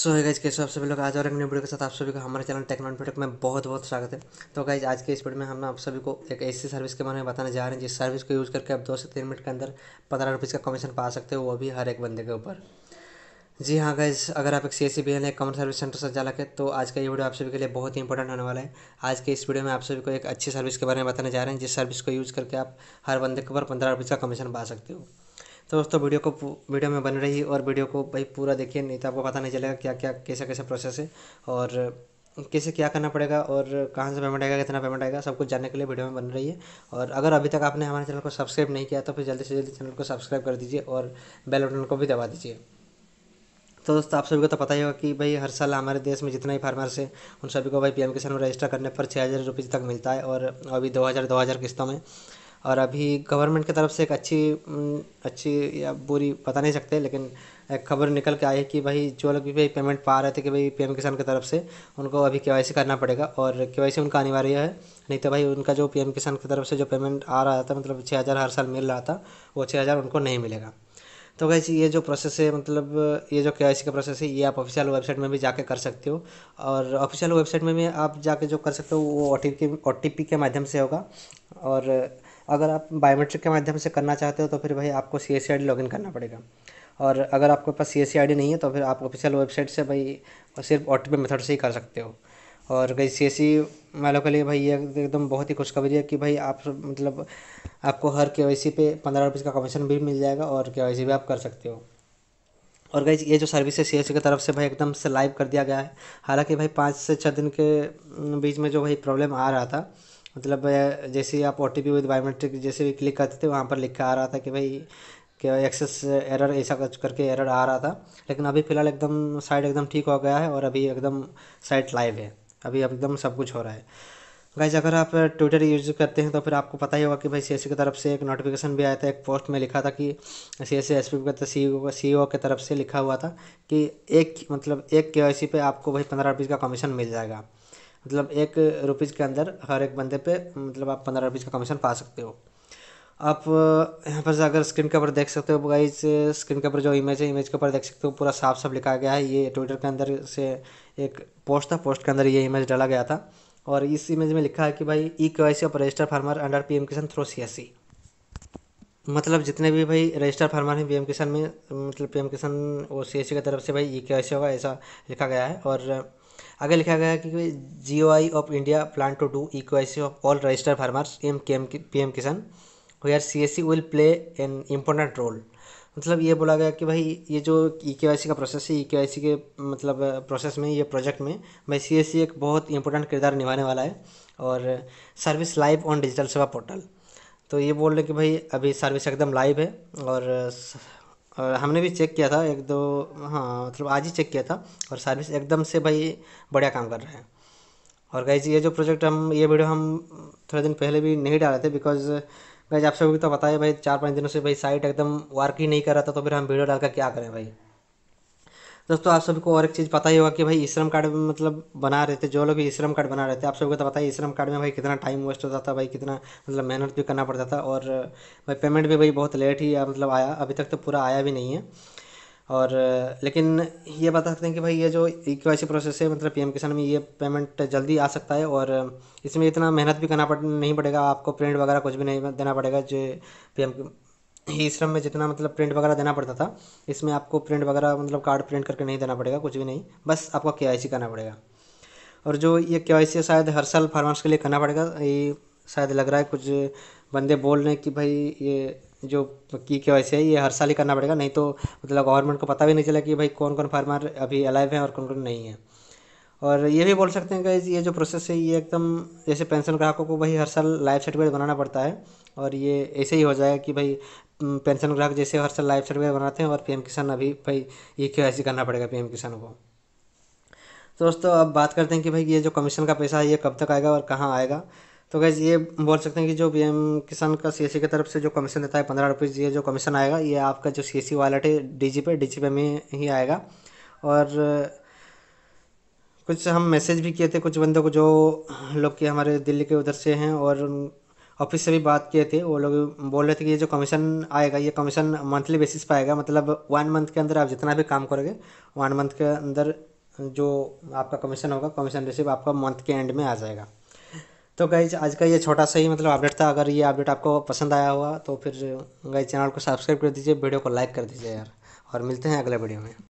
सो है गाइज कैसे आप सभी लोग आज और एक न्यू वीडियो के साथ आप सभी को हमारे चैनल टेक्नॉन प्रोडक्ट में बहुत बहुत स्वागत है तो गाइज आज के इस वीडियो में हम आप सभी को एक ऐसी सर्विस के बारे में बताने जा रहे हैं जिस सर्विस को यूज़ करके आप दो से तीन मिनट के अंदर पंद्रह रुपीज़ का कमीशन पा सकते हो वो भी हर एक बंदे के ऊपर जी हाँ गाइज अगर आप एक C S C B N common service centre से चालक के तो आज का ये वीडियो आप सभी के लिए बहुत ही इंपॉर्टेंट होने वाला है आज के इस वीडियो में आप सभी को एक अच्छी सर्विस के बारे में बताने जा रहे हैं जिस सर्विस को यूज़ करके आप हर बंदे के ऊपर पंद्रह रुपीज़ का कमीशन पा सकते हो तो दोस्तों वीडियो को वीडियो में बन रही और वीडियो को भाई पूरा देखिए नहीं तो आपको पता नहीं चलेगा क्या क्या कैसा कैसा प्रोसेस है और कैसे क्या करना पड़ेगा और कहाँ से पेमेंट आएगा कितना पेमेंट आएगा सब कुछ जानने के लिए वीडियो में बन रही है और अगर अभी तक आपने हमारे चैनल को सब्सक्राइब नहीं किया तो फिर जल्दी से जल्दी चैनल को सब्सक्राइब कर दीजिए और बेल बटन को भी दबा दीजिए तो दोस्तों आप सभी को तो पता ही होगा कि भाई हर साल हमारे देश में जितना ही फार्मर्स हैं उन सभी को भाई पीएम किसान में रजिस्टर करने पर छः हज़ार रुपये तक मिलता है और अभी दो हज़ार दो हज़ार किस्तों में और अभी गवर्नमेंट की तरफ से एक अच्छी अच्छी या बुरी बता नहीं सकते लेकिन एक खबर निकल के आई है कि भाई जो लोग भी भाई पेमेंट पा रहे थे कि भाई पीएम किसान की तरफ से उनको अभी के करना पड़ेगा और के उनका अनिवार्य है नहीं तो भाई उनका जो पीएम किसान की तरफ से जो पेमेंट आ रहा था मतलब छः हज़ार हर साल मिल रहा था वो छः हज़ार उनको नहीं मिलेगा तो वैसे ये जो प्रोसेस है मतलब ये जो के का प्रोसेस है ये आप ऑफिशियल वेबसाइट में भी जाके कर सकते हो और ऑफिशियल वेबसाइट में भी आप जाके जो कर सकते हो वो ओ टी के माध्यम से होगा और अगर आप बायोमेट्रिक के माध्यम से करना चाहते हो तो फिर भाई आपको C S I D login करना पड़ेगा और अगर आपके पास सी एस आई डी नहीं है तो फिर आप ऑफिशियल वेबसाइट से भाई सिर्फ ओ टी मेथड से ही कर सकते हो और कई सी एस सी वालों के लिए भाई ये एकदम बहुत ही खुशखबरी है कि भाई आप मतलब आपको हर के वाई सी पे पंद्रह रुपीज़ का कमीशन भी मिल जाएगा और के वाई सी भी आप कर सकते हो और गई ये जो सर्विस है सी की तरफ से भाई एकदम से लाइव कर दिया गया है हालांकि भाई पाँच से छः दिन के बीच में जो भाई प्रॉब्लम आ रहा था मतलब जैसे ही आप O T P with biometric जैसे भी क्लिक करते थे वहाँ पर लिखा आ रहा था कि भाई क्या एक्सेस एरर ऐसा कुछ करके एरर आ रहा था लेकिन अभी फ़िलहाल एकदम साइट एकदम ठीक हो गया है और अभी एकदम साइट लाइव है अभी एकदम सब कुछ हो रहा है गाइज अगर आप ट्विटर यूज करते हैं तो फिर आपको पता ही होगा कि भाई सी की तरफ से एक नोटिफिकेशन भी आया था एक पोस्ट में लिखा था कि सी एस एस पी का सी सी ओ की तरफ से लिखा हुआ था कि एक मतलब एक के पे आपको भाई पंद्रह रुपीज़ का कमीशन मिल जाएगा मतलब एक रुपीज़ के अंदर हर एक बंदे पे मतलब आप पंद्रह रुपीज़ का कमीशन पा सकते हो आप यहाँ पर अगर स्क्रीन के ऊपर देख सकते हो गाइज स्क्रीन के ऊपर जो इमेज है इमेज के ऊपर देख सकते हो पूरा साफ साफ लिखा गया है ये ट्विटर के अंदर से एक पोस्ट था पोस्ट के अंदर ये इमेज डाला गया था और इस इमेज में लिखा है कि भाई ई के वाई सी और register farmer under P M Kisan through C S C मतलब जितने भी भाई रजिस्टर फार्मर हैं पीएम किसान में मतलब पीएम किसान और सी की तरफ से भाई ई e के होगा ऐसा लिखा गया है और आगे लिखा गया कि G O I of India plan to do eKYC of all registered farmers M K M P M Kisan आर C S C will play an important role मतलब ये बोला गया कि भाई ये जो ई e के का प्रोसेस है ई e के के मतलब प्रोसेस में ये प्रोजेक्ट में भाई सी एस सी एक बहुत इंपॉर्टेंट किरदार निभाने वाला है और service live on digital Seva portal तो ये बोल रहे कि भाई अभी सर्विस एकदम लाइव है और और हमने भी चेक किया था एक दो हाँ मतलब आज ही चेक किया था और सर्विस एकदम से भाई बढ़िया काम कर रहे हैं और गाइज ये जो प्रोजेक्ट हम ये वीडियो हम थोड़े दिन पहले भी नहीं डाले थे बिकॉज गाइज आप सभी को तो बताए भाई चार पाँच दिनों से भाई साइट एकदम वर्क ही नहीं कर रहा था तो फिर हम वीडियो डाल कर क्या करें भाई दोस्तों आप सभी को और एक चीज़ पता ही होगा कि भाई श्रम कार्ड मतलब बना रहे थे जो लोग श्रम कार्ड बना रहे थे आप सबको तो पता है श्रम कार्ड में भाई कितना टाइम वेस्ट होता था भाई कितना मतलब मेहनत भी करना पड़ता था और भाई पेमेंट भी भाई बहुत लेट ही मतलब आया अभी तक तो पूरा आया भी नहीं है और लेकिन ये बता सकते हैं कि भाई ये जो ई के प्रोसेस है मतलब पीएम किसान में ये पेमेंट जल्दी आ सकता है और इसमें इतना मेहनत भी करना पड़ नहीं पड़ेगा आपको प्रिंट वगैरह कुछ भी नहीं देना पड़ेगा जो पीएम ई श्रम में जितना मतलब प्रिंट वगैरह देना पड़ता था इसमें आपको प्रिंट वगैरह मतलब कार्ड प्रिंट करके नहीं देना पड़ेगा कुछ भी नहीं बस आपको के करना पड़ेगा और जो ये के शायद हर साल फार्मर्स के लिए करना पड़ेगा ये शायद लग रहा है कुछ बंदे बोल रहे हैं कि भाई ये जो की के है ये हर साल ही करना पड़ेगा नहीं तो मतलब गवर्नमेंट को पता भी नहीं चला कि भाई कौन कौन फार्मर अभी अलाइव हैं और कौन कौन नहीं है और ये भी बोल सकते हैं कि ये जो प्रोसेस है ये एकदम जैसे पेंशन ग्राहकों को भाई हर साल लाइफ सर्टिफिकेट बनाना पड़ता है और ये ऐसे ही हो जाएगा कि भाई पेंशन ग्राहक जैसे हर साल लाइफ सर्टिफिकेट बनाते हैं और पीएम किसान अभी भाई ये क्यों करना पड़ेगा पीएम किसान को तो दोस्तों अब बात करते हैं कि भाई ये जो कमीशन का पैसा है ये कब तक आएगा और कहाँ आएगा तो गैस ये बोल सकते हैं कि जो पी किसान का सी की तरफ से जो कमीशन देता है पंद्रह रुपीज़ ये जो कमीशन आएगा ये आपका जो सी एस वॉलेट है डी पे डी पे में ही आएगा और कुछ हम मैसेज भी किए थे कुछ बंदों को जो लोग के हमारे दिल्ली के उधर से हैं और ऑफिस से भी बात किए थे वो लोग बोल रहे थे कि ये जो कमीशन आएगा ये कमीशन मंथली बेसिस पर आएगा मतलब वन मंथ के अंदर आप जितना भी काम करोगे वन मंथ के अंदर जो आपका कमीशन होगा कमीशन रिसीव आपका मंथ के एंड में आ जाएगा तो गाइज आज का ये छोटा सा ही मतलब अपडेट था अगर ये अपडेट आपको पसंद आया हुआ तो फिर गाइज चैनल को सब्सक्राइब कर दीजिए वीडियो को लाइक कर दीजिए यार और मिलते हैं अगले वीडियो में